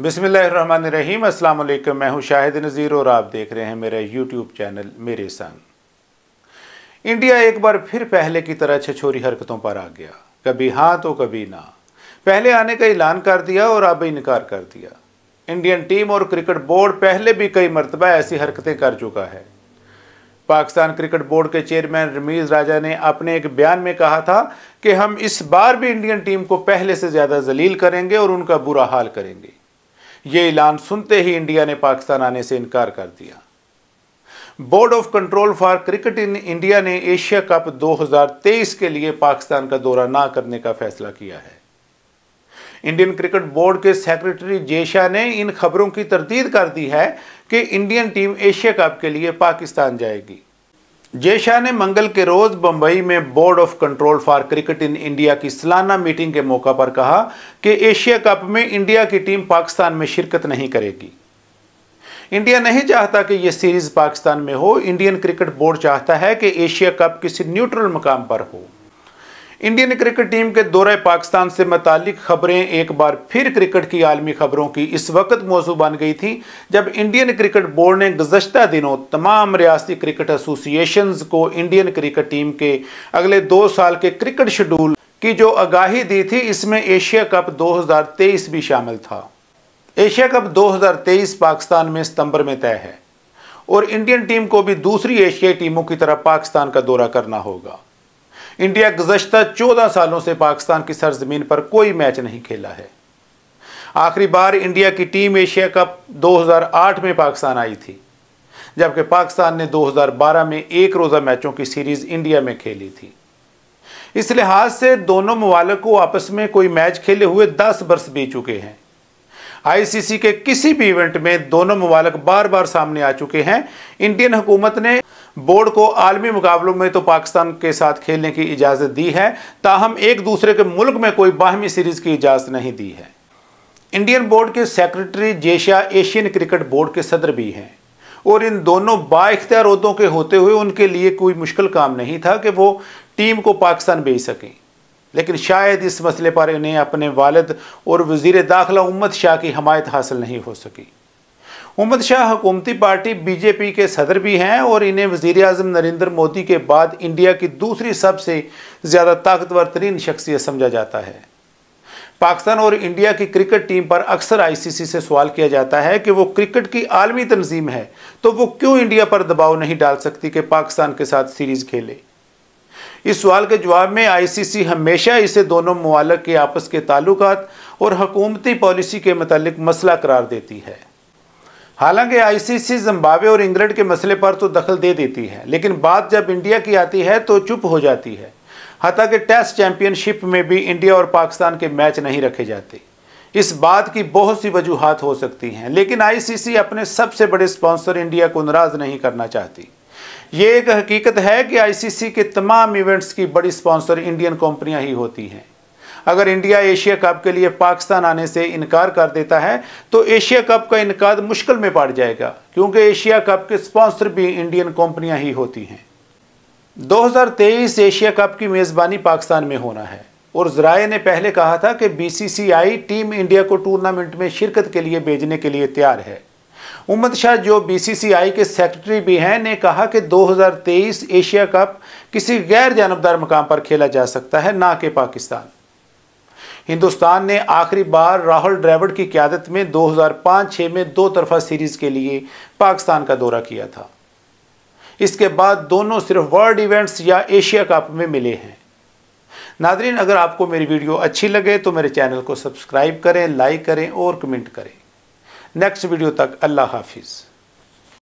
बिसमीम अस्सलाम वालेकुम मैं हूं शाहिद नज़ीर और आप देख रहे हैं मेरा यूट्यूब चैनल मेरे संग इंडिया एक बार फिर पहले की तरह छछोरी हरकतों पर आ गया कभी हाँ तो कभी ना पहले आने का ऐलान कर दिया और अब इनकार कर दिया इंडियन टीम और क्रिकेट बोर्ड पहले भी कई मरतबा ऐसी हरकतें कर चुका है पाकिस्तान क्रिकेट बोर्ड के चेयरमैन रमीज़ राजा ने अपने एक बयान में कहा था कि हम इस बार भी इंडियन टीम को पहले से ज़्यादा जलील करेंगे और उनका बुरा हाल करेंगे ये ऐलान सुनते ही इंडिया ने पाकिस्तान आने से इनकार कर दिया board of control for cricket in India ने एशिया कप 2023 के लिए पाकिस्तान का दौरा ना करने का फैसला किया है इंडियन क्रिकेट बोर्ड के सेक्रेटरी जेशा ने इन खबरों की तरदीद कर दी है कि इंडियन टीम एशिया कप के लिए पाकिस्तान जाएगी जय शाह ने मंगल के रोज बंबई में board of control for cricket in India की सालाना मीटिंग के मौका पर कहा कि एशिया कप में इंडिया की टीम पाकिस्तान में शिरकत नहीं करेगी इंडिया नहीं चाहता कि यह सीरीज पाकिस्तान में हो इंडियन क्रिकेट बोर्ड चाहता है कि एशिया कप किसी न्यूट्रल मकाम पर हो इंडियन क्रिकेट टीम के दौरे पाकिस्तान से मतलब खबरें एक बार फिर क्रिकेट की आलमी खबरों की इस वक्त मौजू बन गई थी जब इंडियन क्रिकेट बोर्ड ने गुजशत दिनों तमाम रियासी क्रिकेट एसोसिएशन को इंडियन क्रिकेट टीम के अगले दो साल के क्रिकेट शेड्यूल की जो आगाही दी थी इसमें एशिया कप 2023 भी शामिल था एशिया कप 2023 पाकिस्तान में सितंबर में तय है और इंडियन टीम को भी दूसरी एशियाई टीमों की तरह पाकिस्तान का दौरा करना होगा इंडिया गुजशत चौदह सालों से पाकिस्तान की सरजमीन पर कोई मैच नहीं खेला है आखिरी बार इंडिया की टीम एशिया कप 2008 में पाकिस्तान आई थी जबकि पाकिस्तान ने 2012 में एक रोज़ा मैचों की सीरीज़ इंडिया में खेली थी इस लिहाज से दोनों ममालक को आपस में कोई मैच खेले हुए 10 बरस बीत चुके हैं आईसीसी के किसी भी इवेंट में दोनों ममालक बार बार सामने आ चुके हैं इंडियन हुकूमत ने बोर्ड को आलमी मुकाबलों में तो पाकिस्तान के साथ खेलने की इजाज़त दी है ताहम एक दूसरे के मुल्क में कोई बाहमी सीरीज़ की इजाज़त नहीं दी है इंडियन बोर्ड के secretary Jay Shah Asian cricket board के सदर भी हैं और इन दोनों बाख्तियार उहदों के होते हुए उनके लिए कोई मुश्किल काम नहीं था कि वो टीम को पाकिस्तान भेज सकें लेकिन शायद इस मसले पर इन्हें अपने वालद और वजीर दाखिला उम्मद शाह की हमायत हासिल नहीं हो सकी उम्मद शाह हुकूमती पार्टी बीजेपी के सदर भी हैं और इन्हें वजीर अजम नरेंद्र मोदी के बाद इंडिया की दूसरी सबसे ज़्यादा ताकतवर तरीन शख्सियत समझा जाता है पाकिस्तान और इंडिया की क्रिकेट टीम पर अक्सर आईसीसी से सवाल किया जाता है कि वो क्रिकेट की आलमी तनजीम है तो वो क्यों इंडिया पर दबाव नहीं डाल सकती कि पाकिस्तान के साथ सीरीज़ खेले इस सवाल के जवाब में आईसीसी हमेशा इसे दोनों ममालक के आपस के ताल्लुक और हकूमती पॉलिसी के मतलब मसला करार देती है हालांकि आईसीसी जिम्बाब्वे और इंग्लैंड के मसले पर तो दखल दे देती है लेकिन बात जब इंडिया की आती है तो चुप हो जाती है हत्या कि टेस्ट चैंपियनशिप में भी इंडिया और पाकिस्तान के मैच नहीं रखे जाते इस बात की बहुत सी वजूहत हो सकती हैं लेकिन आईसीसी अपने सबसे बड़े स्पॉन्सर इंडिया को नाराज़ नहीं करना चाहती ये एक हकीकत है कि आईसीसी के तमाम इवेंट्स की बड़ी स्पॉन्सर इंडियन कंपनियां ही होती हैं अगर इंडिया एशिया कप के लिए पाकिस्तान आने से इनकार कर देता है तो एशिया कप का इनकार मुश्किल में पड़ जाएगा क्योंकि एशिया कप के स्पॉन्सर भी इंडियन कंपनियां ही होती हैं 2023 एशिया कप की मेज़बानी पाकिस्तान में होना है और जराए ने पहले कहा था कि बी टीम इंडिया को टूर्नामेंट में शिरकत के लिए भेजने के लिए तैयार है उम्मद शाह जो बीसीसीआई के सेक्रेटरी भी हैं ने कहा कि 2023 एशिया कप किसी गैर जानबदार मकाम पर खेला जा सकता है ना कि पाकिस्तान हिंदुस्तान ने आखिरी बार राहुल ड्राइवर की क्यादत में 2005-6 में दो तरफा सीरीज़ के लिए पाकिस्तान का दौरा किया था इसके बाद दोनों सिर्फ वर्ल्ड इवेंट्स या एशिया कप में मिले हैं नादरीन अगर आपको मेरी वीडियो अच्छी लगे तो मेरे चैनल को सब्सक्राइब करें लाइक करें और कमेंट करें नेक्स्ट वीडियो तक अल्लाह हाफिज़